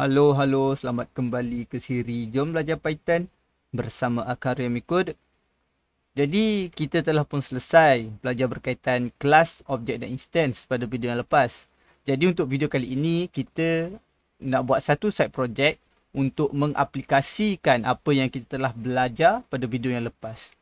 Halo, halo. Selamat kembali ke siri Jom Belajar Python bersama Akarium Ikut. Jadi, kita telah pun selesai belajar berkaitan kelas, objek dan instance pada video yang lepas. Jadi, untuk video kali ini, kita nak buat satu side project untuk mengaplikasikan apa yang kita telah belajar pada video yang lepas.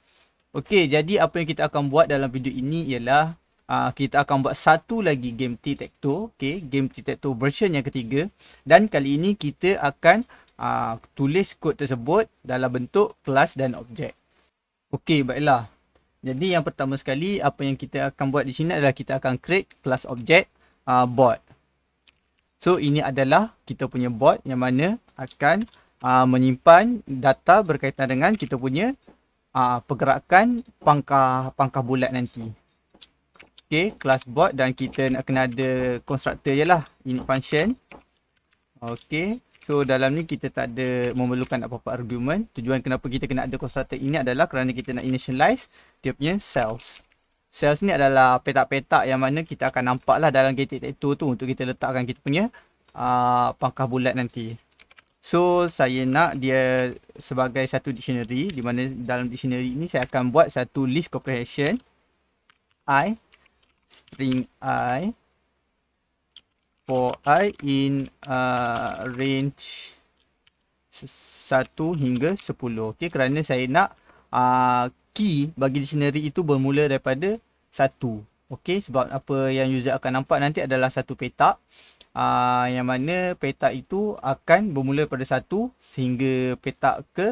Okey, jadi apa yang kita akan buat dalam video ini ialah uh, kita akan buat satu lagi game T-Tacto, okay? game T-Tacto version yang ketiga dan kali ini kita akan uh, tulis kod tersebut dalam bentuk kelas dan objek. Okey, baiklah. Jadi yang pertama sekali apa yang kita akan buat di sini adalah kita akan create kelas objek uh, ah, bot. So ini adalah kita punya bot yang mana akan uh, menyimpan data berkaitan dengan kita punya uh, pergerakan pangkah pangkah bulat nanti. Okay, class bot dan kita nak kena ada constructor je lah. Ini function. Okay, so dalam ni kita tak ada memerlukan apa-apa argument. Tujuan kenapa kita kena ada constructor ini adalah kerana kita nak initialize dia punya cells. Cells ni adalah petak-petak yang mana kita akan nampak lah dalam gate detector tu untuk kita letakkan kita punya uh, pangkah bulat nanti. So, saya nak dia sebagai satu dictionary di mana dalam dictionary ni saya akan buat satu list comprehension i string i for i in uh, range 1 hingga 10 okey kerana saya nak uh, key bagi dictionary itu bermula daripada 1 okey sebab apa yang user akan nampak nanti adalah satu petak uh, yang mana petak itu akan bermula pada 1 sehingga petak ke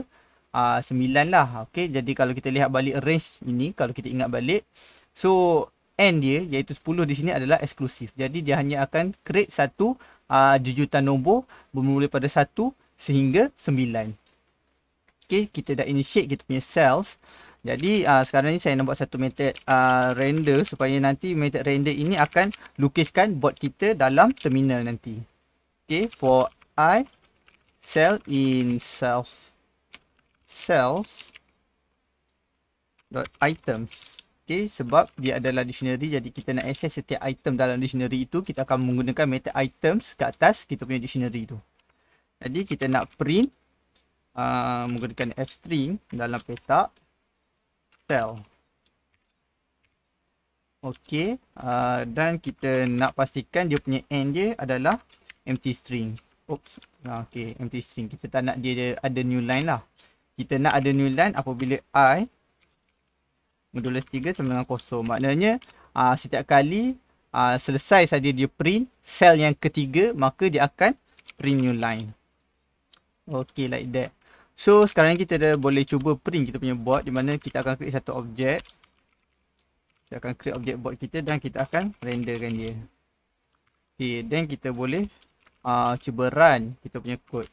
uh, 9 lah okey jadi kalau kita lihat balik range ini kalau kita ingat balik so N dia iaitu 10 di sini adalah eksklusif. Jadi dia hanya akan create satu uh, jujutan nombor bermula pada 1 sehingga 9. Okey, kita dah initiate kita punya cells. Jadi uh, sekarang ni saya nak buat satu method uh, render supaya nanti method render ini akan lukiskan bot kita dalam terminal nanti. Okey, for i cell in self cells dot items. Okay, sebab dia adalah dictionary jadi kita nak access setiap item dalam dictionary itu kita akan menggunakan method items ke atas kita punya dictionary itu. Jadi kita nak print uh, menggunakan string dalam petak cell. Okay uh, dan kita nak pastikan dia punya end dia adalah empty string. Oops. Uh, okay empty string. Kita tak nak dia ada new line lah. Kita nak ada new line apabila i modulus 3 sama dengan kosong. Maknanya uh, setiap kali uh, selesai saja dia print sel yang ketiga maka dia akan print new line. Okay like that. So sekarang kita dah boleh cuba print kita punya board di mana kita akan create satu objek. Kita akan create objek board kita dan kita akan renderkan dia. Okay then kita boleh uh, cuba run kita punya code.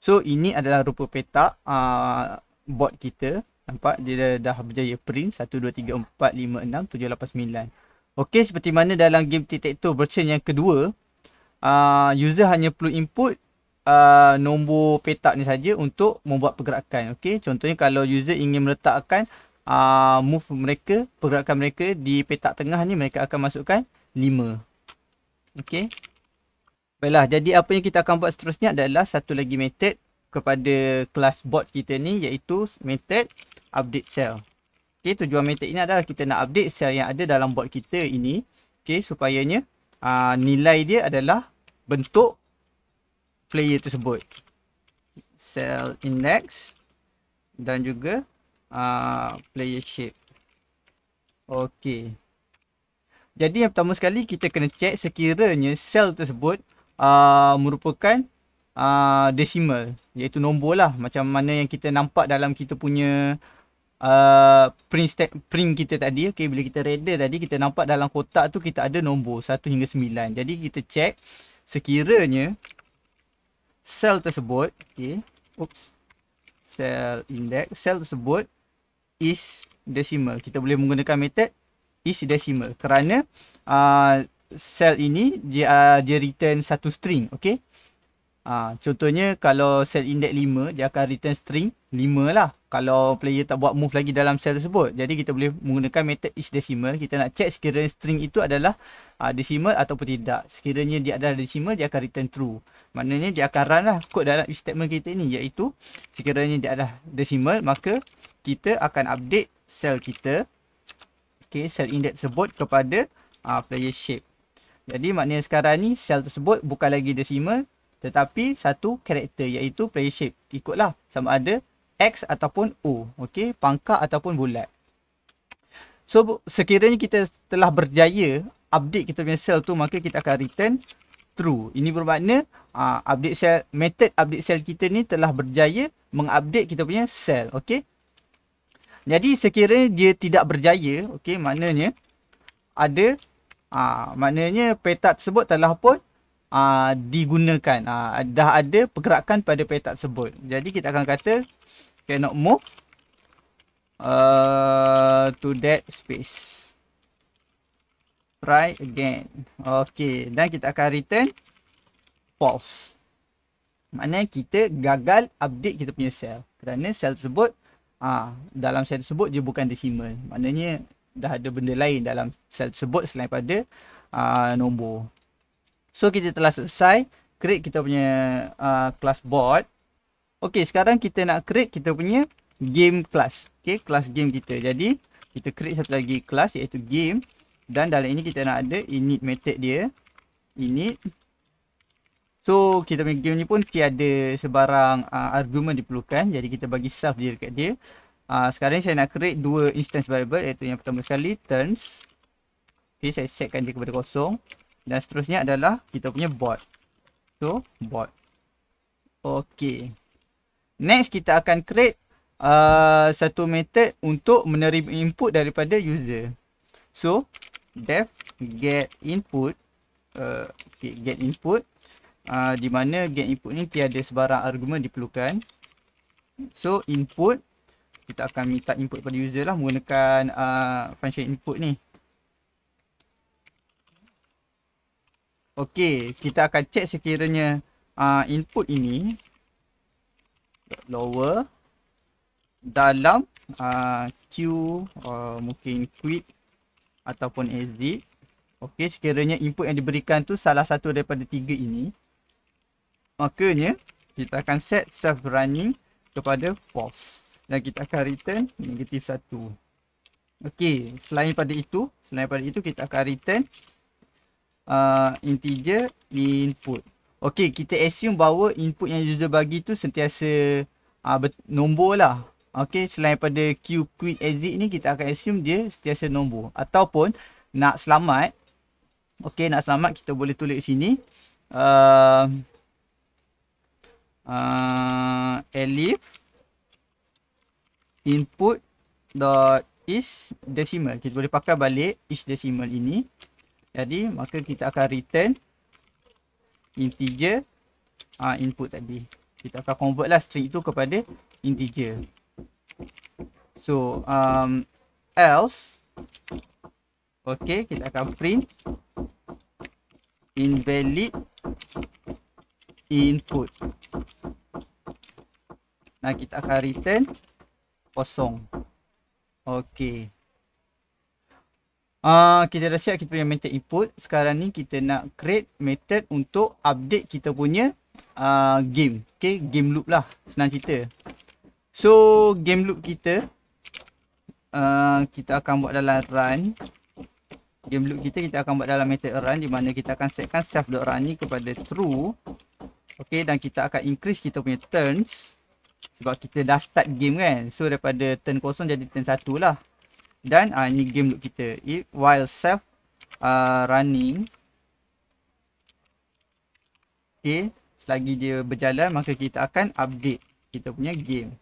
So ini adalah rupa petak uh, board kita Nampak dia dah berjaya print 1 2 3 4 5 6 7 8 Okey seperti mana dalam game titik tu version yang kedua uh, user hanya perlu input uh, nombor petak ni saja untuk membuat pergerakan. Okey contohnya kalau user ingin meletakkan uh, move mereka, pergerakan mereka di petak tengah ni mereka akan masukkan 5. Okey. Baiklah, jadi apa yang kita akan buat seterusnya adalah satu lagi method kepada kelas bot kita ni iaitu method update cell. Okay, tujuan method ini adalah kita nak update cell yang ada dalam board kita ini. Okay, supayanya uh, nilai dia adalah bentuk player tersebut. Cell index dan juga uh, ah, player shape. Okay. Jadi yang pertama sekali kita kena check sekiranya cell tersebut uh, merupakan uh, decimal. Iaitu nombor lah. Macam mana yang kita nampak dalam kita punya uh, print step, print kita tadi okay, bila kita render tadi kita nampak dalam kotak tu kita ada nombor 1 hingga 9 jadi kita check sekiranya sel tersebut okey oops sel index sel tersebut is decimal kita boleh menggunakan method is decimal kerana uh, sel ini dia uh, dia return satu string okay? uh, contohnya kalau sel index 5 dia akan return string Lima lah kalau player tak buat move lagi dalam cell tersebut. Jadi kita boleh menggunakan method is decimal. Kita nak check sekiranya string itu adalah uh, decimal ataupun tidak. Sekiranya dia adalah decimal, dia akan return true. Maknanya dia akan run lah kod dalam statement kita ni. Iaitu sekiranya dia adalah decimal, maka kita akan update cell kita. Okay, cell index tersebut kepada uh, player shape. Jadi maknanya sekarang ni cell tersebut bukan lagi decimal. Tetapi satu karakter iaitu player shape. Ikutlah sama ada X ataupun u, Okey, pangkat ataupun bulat. So, sekiranya kita telah berjaya update kita punya cell tu, maka kita akan return true. Ini bermakna uh, update cell method update cell kita ni telah berjaya mengupdate kita punya cell. Okey. Jadi, sekiranya dia tidak berjaya, okey, maknanya ada uh, maknanya petak tersebut telah pun uh, digunakan uh, dah ada pergerakan pada petak tersebut jadi kita akan kata cannot move uh, to that space try again Okay. dan kita akan return false maknanya kita gagal update kita punya cell kerana cell tersebut uh, dalam cell tersebut dia bukan decimal maknanya dah ada benda lain dalam cell tersebut selain pada uh, nombor So kita telah selesai create kita punya uh, class board. Okey, sekarang kita nak create kita punya game class. Okey, class game kita. Jadi kita create satu lagi class iaitu game dan dalam ini kita nak ada init method dia. Init. So kita punya game ni pun tiada sebarang uh, argument diperlukan. Jadi kita bagi self dia dekat dia. Uh, sekarang saya nak create dua instance variable iaitu yang pertama sekali turns. Okey, saya setkan dia kepada kosong. Dan seterusnya adalah kita punya bot. So, bot. Okay. Next, kita akan create uh, satu method untuk menerima input daripada user. So, def get input. Uh, okay, get input. Uh, di mana get input ni tiada sebarang argument diperlukan. So, input. Kita akan minta input pada user lah menggunakan uh, function input ni. Okey, kita akan check sekiranya uh, input ini lower dalam ah, Q uh, uh, mungkin quit ataupun exit. Okey, sekiranya input yang diberikan tu salah satu daripada tiga ini. Makanya, kita akan set self running kepada false. Dan kita akan return negatif satu. Okey, selain pada itu, selain pada itu kita akan return uh, integer input. Okey, kita assume bahawa input yang user bagi tu sentiasa uh, nombor lah. Okey, selain pada Q quit exit ni kita akan assume dia sentiasa nombor. Ataupun nak selamat. Okey, nak selamat kita boleh tulis sini. Uh, uh, elif input dot is decimal. Kita boleh pakai balik is decimal ini. Jadi maka kita akan return integer ah uh, input tadi. Kita akan convertlah string itu kepada integer. So um else okay kita akan print invalid input. Nah kita akan return kosong. okay Uh, kita dah siap kita punya method input. Sekarang ni kita nak create method untuk update kita punya uh, game. Okay, game loop lah. Senang cerita. So, game loop kita. Uh, kita akan buat dalam run. Game loop kita, kita akan buat dalam method run. Di mana kita akan setkan self.run ni kepada true. Okay, dan kita akan increase kita punya turns. Sebab kita dah start game kan. So, daripada turn kosong jadi turn satu lah dan uh, ini game loop kita if while self uh, running ok selagi dia berjalan maka kita akan update kita punya game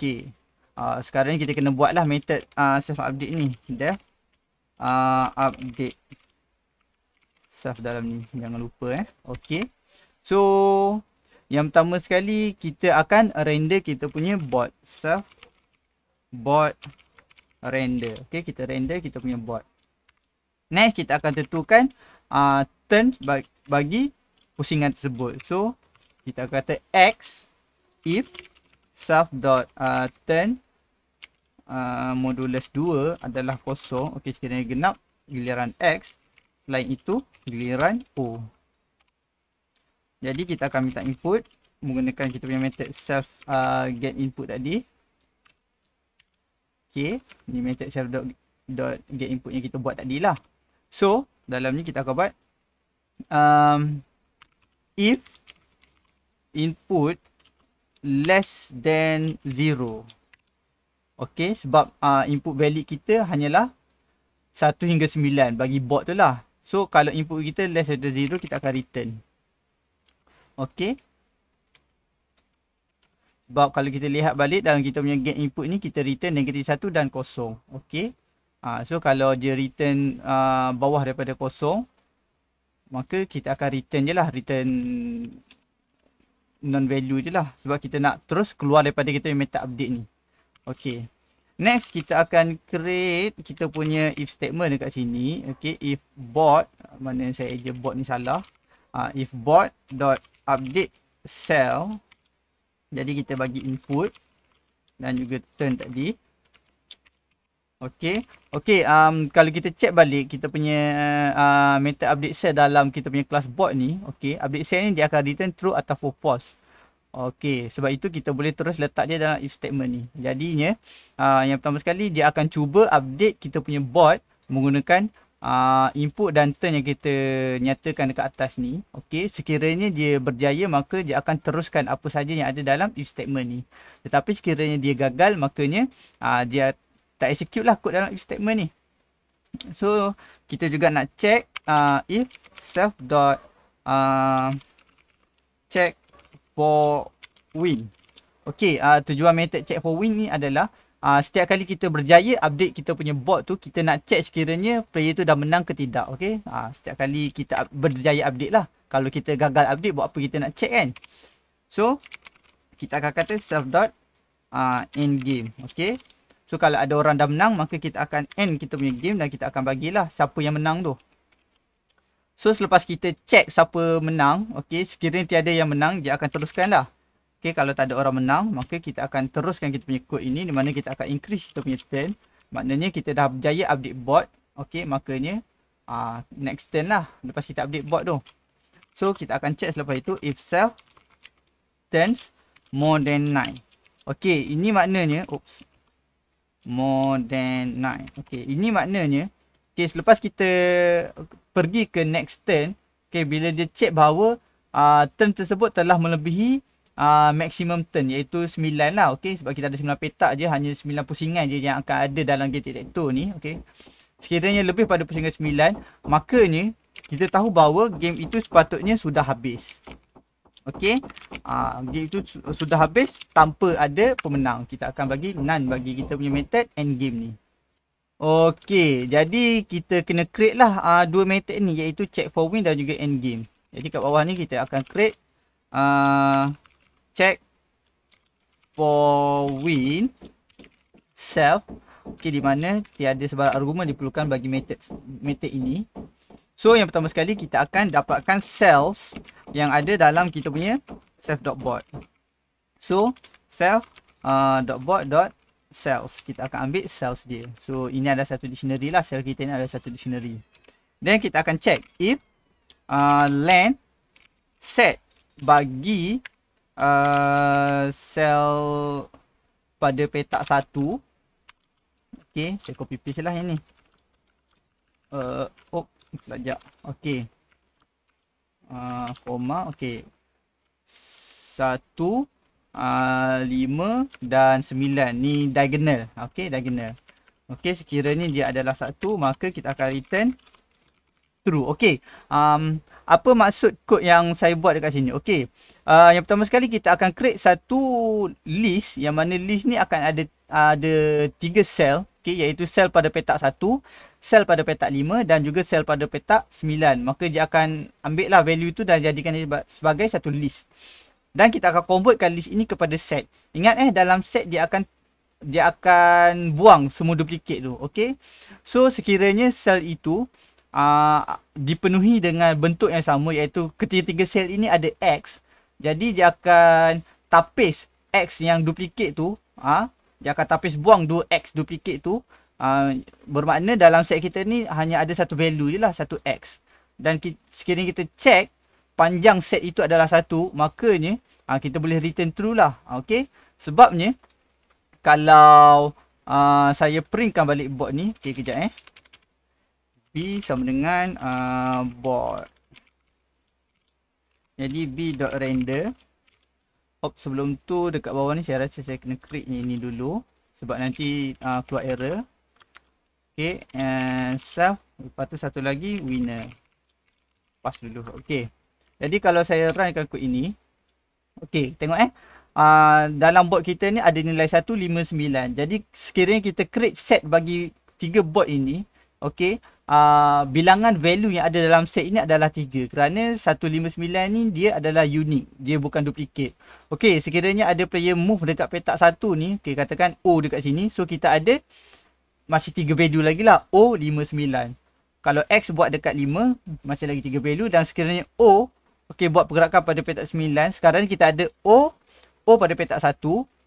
Okay, uh, sekarang ni kita kena buat lah method uh, self update ni Dah, uh, update self dalam ni jangan lupa eh Okay, so yang pertama sekali kita akan render kita punya bot self bot render. Okey, kita render kita punya board. Next kita akan tentukan uh, turn bagi, bagi pusingan tersebut. So kita kata x if self dot uh, turn uh, modulus 2 adalah kosong. Okey, sekiranya genap giliran x. Selain itu giliran o. Jadi kita akan minta input menggunakan kita punya method self uh, get input tadi. Okay. Ni method self dot, dot get input yang kita buat tadi lah. So, dalam ni kita akan buat. Um, if input less than zero. Okay. Sebab uh, input valid kita hanyalah 1 hingga 9 bagi bot tu lah. So, kalau input kita less than zero, kita akan return. Okay. Sebab kalau kita lihat balik dalam kita punya get input ni kita return negatif 1 dan kosong, Okey. Ah so kalau dia return uh, bawah daripada kosong, maka kita akan return lah, return non value lah. sebab kita nak terus keluar daripada kita meta update ni. Okey. Next kita akan create kita punya if statement dekat sini. Okey, if bot mana saya je bot ni salah. Ah uh, if update cell jadi kita bagi input dan juga turn tadi. Okey. Okey, um, kalau kita check balik kita punya uh, uh method update cell dalam kita punya class bot ni, okey, update cell ni dia akan return true atau false. Okey, sebab itu kita boleh terus letak dia dalam if statement ni. Jadinya, uh, yang pertama sekali dia akan cuba update kita punya bot menggunakan uh, input dan turn yang kita nyatakan dekat atas ni okey sekiranya dia berjaya maka dia akan teruskan apa saja yang ada dalam if statement ni tetapi sekiranya dia gagal makanya uh, dia tak execute lah kod dalam if statement ni so kita juga nak check uh, if self dot uh, check for win okey uh, tujuan method check for win ni adalah uh, setiap kali kita berjaya update kita punya bot tu kita nak check sekiranya player tu dah menang ke tidak okey uh, setiap kali kita berjaya update lah kalau kita gagal update buat apa kita nak check kan so kita akan kata self dot uh, end game okay? so kalau ada orang dah menang maka kita akan end kita punya game dan kita akan bagilah siapa yang menang tu So selepas kita check siapa menang, okay? sekiranya tiada yang menang, dia akan teruskanlah. Okay, kalau tak ada orang menang, maka kita akan teruskan kita punya code ini di mana kita akan increase kita punya turn. Maknanya kita dah berjaya update board. Okay, makanya uh, next turn lah lepas kita update board tu. So, kita akan check selepas itu if self turns more than 9. Okay, ini maknanya, oops, more than 9. Okay, ini maknanya, okay, selepas kita pergi ke next turn, okay, bila dia check bahawa uh, ah, turn tersebut telah melebihi uh, maximum turn iaitu 9 lah okey sebab kita ada 9 petak je hanya 9 pusingan je yang akan ada dalam gate detector ni okey sekiranya lebih pada pusingan 9 makanya kita tahu bahawa game itu sepatutnya sudah habis okey uh, game itu su- sudah habis tanpa ada pemenang kita akan bagi none bagi kita punya method end game ni Okey, jadi kita kena create lah uh, dua method ni iaitu check for win dan juga end game. Jadi kat bawah ni kita akan create uh, check for win self okey di mana tiada sebarang argument diperlukan bagi method method ini so yang pertama sekali kita akan dapatkan cells yang ada dalam kita punya self.bot so self uh, .bot .cells. kita akan ambil cells dia so ini ada satu dictionary lah cell kita ni ada satu dictionary then kita akan check if uh, land set bagi uh, sel pada petak satu. Okey, saya copy paste lah yang ni. Uh, oh, sekejap. Okey. Uh, koma, okey. Satu, uh, lima dan sembilan. Ni diagonal. Okey, diagonal. Okey, sekiranya dia adalah satu, maka kita akan return true. Okey. Um apa maksud kod yang saya buat dekat sini? Okey. Uh, yang pertama sekali kita akan create satu list yang mana list ni akan ada ada tiga sel, okey iaitu sel pada petak satu, sel pada petak lima dan juga sel pada petak sembilan. Maka dia akan ambil lah value tu dan jadikan dia sebagai satu list. Dan kita akan convertkan list ini kepada set. Ingat eh dalam set dia akan dia akan buang semua duplicate tu. Okey. So sekiranya sel itu uh, dipenuhi dengan bentuk yang sama iaitu ketiga-tiga sel ini ada X jadi dia akan tapis X yang duplikat tu uh, dia akan tapis buang dua x duplikat tu uh, bermakna dalam set kita ni hanya ada satu value je lah satu X dan sekiranya kita check panjang set itu adalah satu makanya uh, kita boleh return true lah okay? sebabnya kalau uh, saya printkan balik bot ni okay, kejap eh B sama dengan uh, bot Jadi render. Op sebelum tu dekat bawah ni saya rasa saya kena create ni dulu Sebab nanti uh, keluar error Okay and self Lepas tu satu lagi winner Pas dulu okay Jadi kalau saya runkan kod ini Okay tengok eh Uh, dalam bot kita ni ada nilai 159 Jadi sekiranya kita create set bagi tiga bot ini Okay uh, bilangan value yang ada dalam set ini adalah 3 kerana 159 ni dia adalah unik dia bukan duplicate okey sekiranya ada player move dekat petak 1 ni okey katakan O dekat sini so kita ada masih 3 value lagi lah O 59 kalau X buat dekat 5 masih lagi 3 value dan sekiranya O okey buat pergerakan pada petak 9 sekarang kita ada O O pada petak 1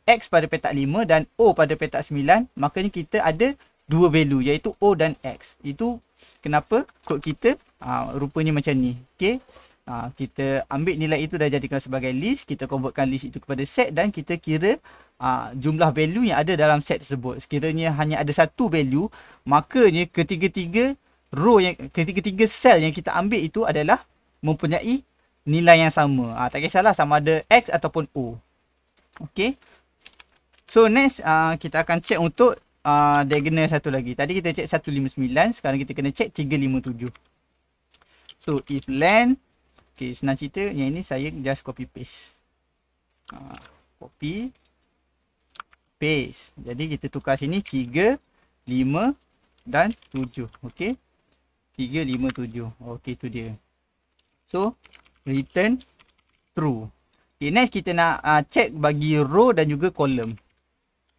X pada petak 5 dan O pada petak 9 makanya kita ada dua value iaitu O dan X. Itu kenapa kod kita ha, rupanya macam ni okey ha, ah, kita ambil nilai itu dah jadikan sebagai list kita convertkan list itu kepada set dan kita kira ha, jumlah value yang ada dalam set tersebut sekiranya hanya ada satu value makanya ketiga-tiga row yang ketiga-tiga cell yang kita ambil itu adalah mempunyai nilai yang sama ha, tak kisahlah sama ada x ataupun o Okay? So next uh, kita akan check untuk uh, ah, diagonal satu lagi. Tadi kita cek 159, sekarang kita kena cek 357. So if len okay. senang cerita yang ini saya just copy paste. Uh, copy paste. Jadi kita tukar sini 3 5 dan 7. Okay, 3 5 7. Okay, tu dia. So return true. Okay, next kita nak uh, check bagi row dan juga column.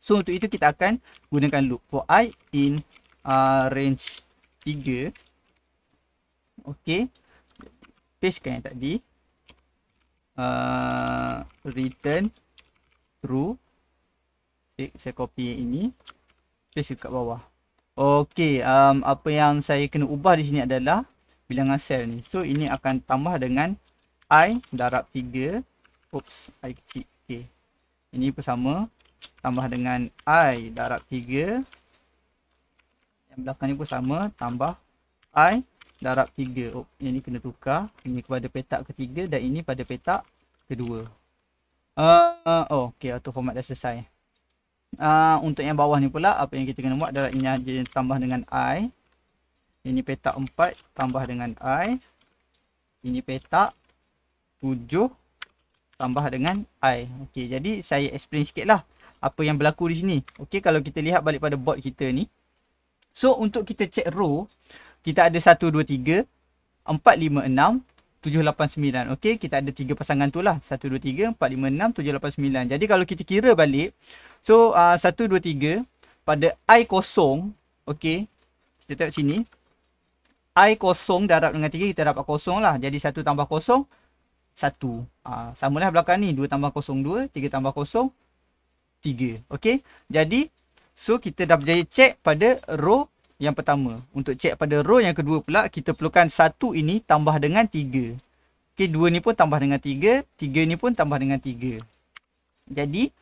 So untuk itu kita akan gunakan loop for i in uh, range 3. Okay. Pastekan yang tadi. Uh, return true. Okay, saya copy yang ini. Paste dekat bawah. Okay. Um, apa yang saya kena ubah di sini adalah bilangan sel ni. So ini akan tambah dengan i darab 3. Oops. I kecil. Okay. Ini pun sama tambah dengan i darab 3 yang belakang ni pun sama tambah i darab 3 oh yang ni kena tukar ini kepada petak ketiga dan ini pada petak kedua uh, uh, oh ok auto format dah selesai uh, untuk yang bawah ni pula apa yang kita kena buat darab ini aja tambah dengan i ini petak 4 tambah dengan i ini petak 7 tambah dengan i ok jadi saya explain sikit lah apa yang berlaku di sini. Okey, kalau kita lihat balik pada board kita ni. So, untuk kita check row, kita ada 1, 2, 3, 4, 5, 6, 7, 8, 9. Okey, kita ada tiga pasangan tu lah. 1, 2, 3, 4, 5, 6, 7, 8, 9. Jadi, kalau kita kira balik. So, uh, 1, 2, 3 pada I kosong. Okey, kita tengok sini. I kosong darab dengan 3, kita dapat kosong lah. Jadi, 1 tambah kosong. satu. Ha, ah, sama belakang ni. dua tambah kosong dua, tiga tambah kosong. 3. Okey. Jadi so kita dah berjaya check pada row yang pertama. Untuk check pada row yang kedua pula kita perlukan satu ini tambah dengan tiga. Okey, 2 ni pun tambah dengan tiga, tiga ni pun tambah dengan tiga. Jadi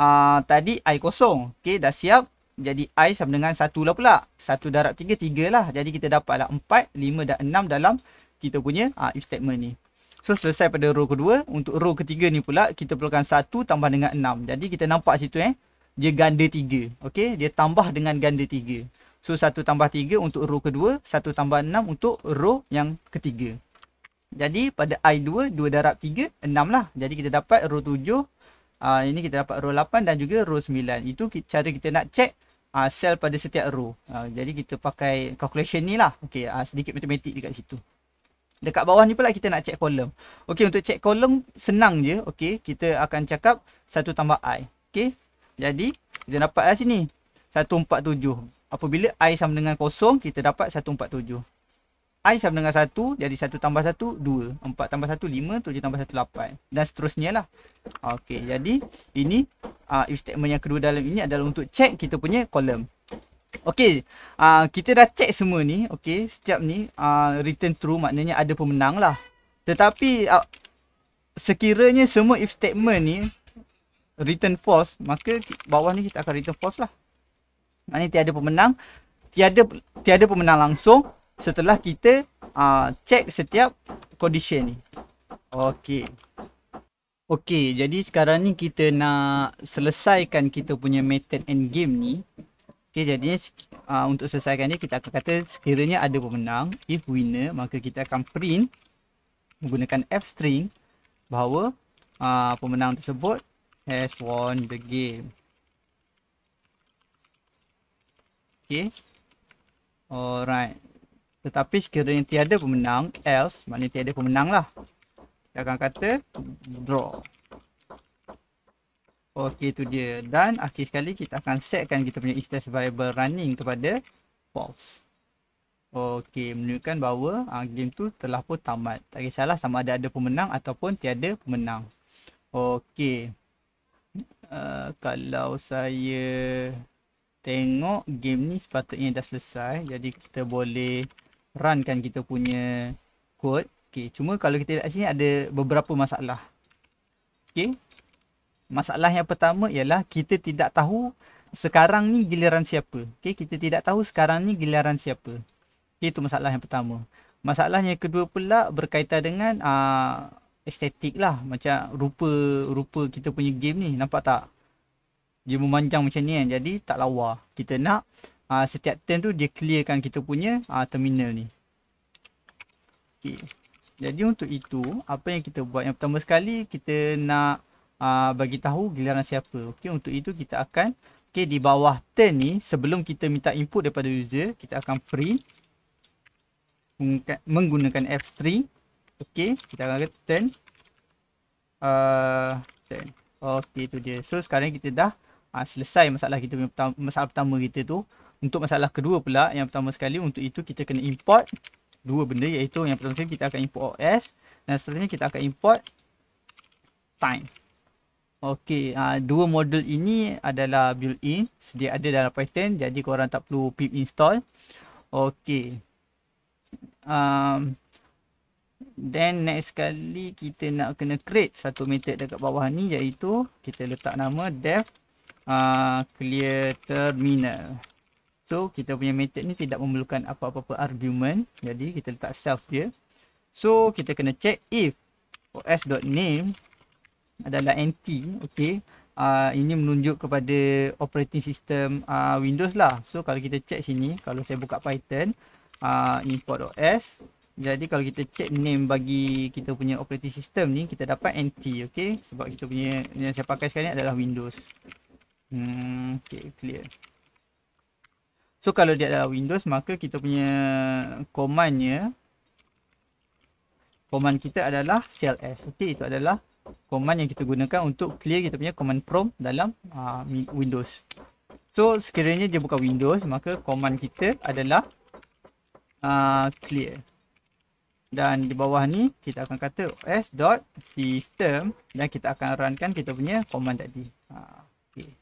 uh, tadi i kosong. Okey, dah siap. Jadi i sama dengan satu lah pula. Satu darab tiga, tiga lah. Jadi kita dapatlah empat, lima dan enam dalam kita punya uh, if statement ni. So selesai pada row kedua Untuk row ketiga ni pula Kita perlukan 1 tambah dengan 6 Jadi kita nampak situ eh Dia ganda 3 Okay Dia tambah dengan ganda 3 So 1 tambah 3 untuk row kedua 1 tambah 6 untuk row yang ketiga Jadi pada I2 2 darab 3 6 lah Jadi kita dapat row 7 uh, ah, Ini kita dapat row 8 dan juga row 9 Itu cara kita nak check uh, Sel pada setiap row uh, Jadi kita pakai calculation ni lah Okay uh, sedikit matematik dekat situ Dekat bawah ni pula kita nak check kolom. Okey, untuk check kolom senang je. Okey, kita akan cakap 1 tambah i. Okey, jadi kita dapat lah sini. 147. Apabila i sama dengan kosong kita dapat 147. i sama dengan 1, jadi 1 tambah 1, 2. 4 tambah 1, 5. 7 tambah 1, 8. Dan seterusnya lah. Okey, jadi ini uh, statement yang kedua dalam ini adalah untuk check kita punya kolom. Okay, uh, ah, kita dah check semua ni. Okay, setiap ni uh, return true maknanya ada pemenang lah. Tetapi uh, sekiranya semua if statement ni return false, maka bawah ni kita akan return false lah. Maknanya tiada pemenang, tiada tiada pemenang langsung setelah kita uh, check setiap condition ni. Okay. Okay, jadi sekarang ni kita nak selesaikan kita punya method end game ni. Okey jadinya uh, untuk selesaikan ni kita akan kata sekiranya ada pemenang if winner maka kita akan print menggunakan f string bahawa uh, pemenang tersebut has won the game. Okey. Alright. Tetapi sekiranya tiada pemenang else maknanya tiada pemenang lah. Kita akan kata draw. Okey tu dia. Dan akhir sekali kita akan setkan kita punya istas variable running kepada false. Okey, menunjukkan bahawa uh, game tu telah pun tamat. Tak kisahlah sama ada ada pemenang ataupun tiada pemenang. Okey. Uh, kalau saya tengok game ni sepatutnya dah selesai. Jadi kita boleh run kan kita punya code. Okey, cuma kalau kita lihat sini ada beberapa masalah. Okey masalah yang pertama ialah kita tidak tahu sekarang ni giliran siapa. Okay, kita tidak tahu sekarang ni giliran siapa. Okay, itu masalah yang pertama. Masalah yang kedua pula berkaitan dengan uh, estetik lah. Macam rupa rupa kita punya game ni. Nampak tak? Dia memanjang macam ni kan. Jadi tak lawa. Kita nak uh, setiap turn tu dia clearkan kita punya uh, terminal ni. Okay. Jadi untuk itu, apa yang kita buat? Yang pertama sekali, kita nak uh, bagi tahu giliran siapa. Okey untuk itu kita akan okey di bawah turn ni sebelum kita minta input daripada user, kita akan print menggunakan f 3 Okey, kita akan kata ten. uh, ah, turn. Okey tu dia. So sekarang kita dah uh, selesai masalah kita masalah pertama kita tu. Untuk masalah kedua pula, yang pertama sekali untuk itu kita kena import dua benda iaitu yang pertama kita akan import OS dan seterusnya kita akan import time. Okey, uh, dua modul ini adalah built-in. Sedia ada dalam Python. Jadi korang tak perlu pip install. Okey. Um, then next kali kita nak kena create satu method dekat bawah ni iaitu kita letak nama dev uh, ah, clear terminal. So kita punya method ni tidak memerlukan apa-apa argument. Jadi kita letak self dia. So kita kena check if os.name adalah NT okey uh, ini menunjuk kepada operating system uh, Windows lah so kalau kita check sini kalau saya buka Python uh, ah, import.os jadi kalau kita check name bagi kita punya operating system ni kita dapat NT okey sebab kita punya yang saya pakai sekarang ni adalah Windows hmm okey clear so kalau dia adalah Windows maka kita punya command command kita adalah CLS okey itu adalah command yang kita gunakan untuk clear kita punya command prompt dalam uh, Windows. So sekiranya dia buka Windows, maka command kita adalah uh, clear. Dan di bawah ni kita akan kata os.system dan kita akan runkan kita punya command tadi. Uh, ah, okay.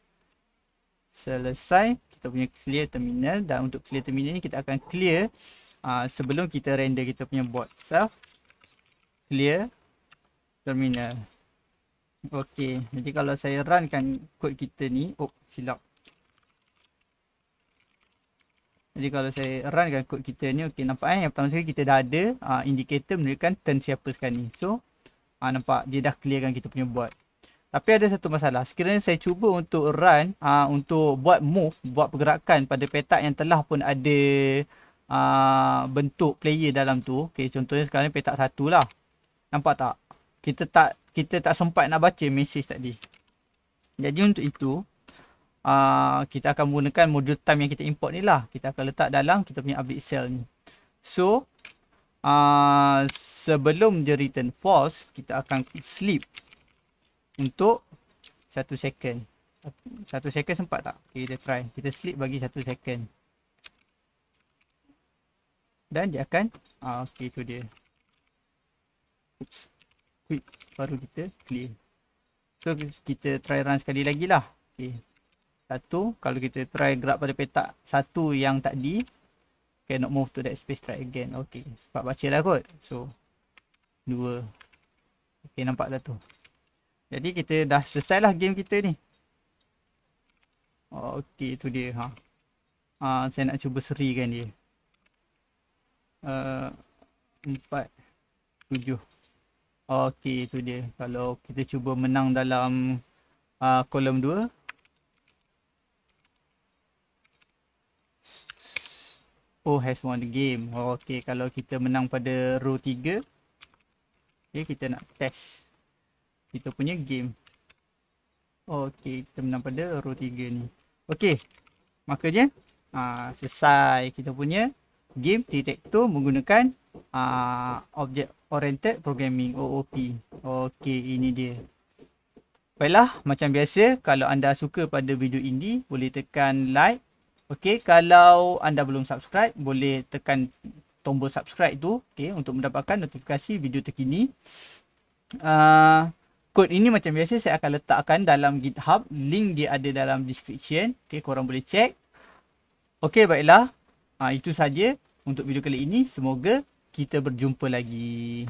Selesai kita punya clear terminal dan untuk clear terminal ni kita akan clear uh, sebelum kita render kita punya bot self clear terminal. Okey, jadi kalau saya run kan kod kita ni, oh silap. Jadi kalau saya run kan kod kita ni, okey nampak kan yang pertama sekali kita dah ada uh, indicator menunjukkan turn siapa sekarang ni. So, uh, nampak dia dah clearkan kita punya buat. Tapi ada satu masalah. Sekiranya saya cuba untuk run uh, untuk buat move, buat pergerakan pada petak yang telah pun ada uh, bentuk player dalam tu. Okey, contohnya sekarang ni petak satu lah. Nampak tak? Kita tak kita tak sempat nak baca mesej tadi. Jadi untuk itu, uh, kita akan menggunakan modul time yang kita import ni lah. Kita akan letak dalam kita punya update cell ni. So, uh, sebelum dia return false, kita akan sleep untuk satu second. Satu second sempat tak? Okay, kita try. Kita sleep bagi satu second. Dan dia akan, uh, ah, okay tu dia. Oops. Quick baru kita clear. So kita try run sekali lagi lah. Okay. Satu, kalau kita try gerak pada petak satu yang tak di, Cannot move to that space, try again. Okay, sebab baca lah kot. So, dua. Okay, nampak dah tu. Jadi kita dah selesai lah game kita ni. Okay, tu dia. Ha. Ha, saya nak cuba seri kan dia. Uh, empat, tujuh. Okey, tu dia. Kalau kita cuba menang dalam uh, kolom 2. Oh, has won the game. Okey, kalau kita menang pada row 3. Okey, kita nak test kita punya game. Okey, kita menang pada row 3 ni. Okey, makanya uh, selesai kita punya game detector menggunakan uh, objek Oriented Programming OOP. Okey, ini dia. Baiklah, macam biasa kalau anda suka pada video ini boleh tekan like. Okey, kalau anda belum subscribe boleh tekan tombol subscribe tu okey untuk mendapatkan notifikasi video terkini. Uh, kod ini macam biasa saya akan letakkan dalam GitHub, link dia ada dalam description. Okey, korang boleh cek. Okey, baiklah. Uh, itu saja untuk video kali ini. Semoga kita berjumpa lagi.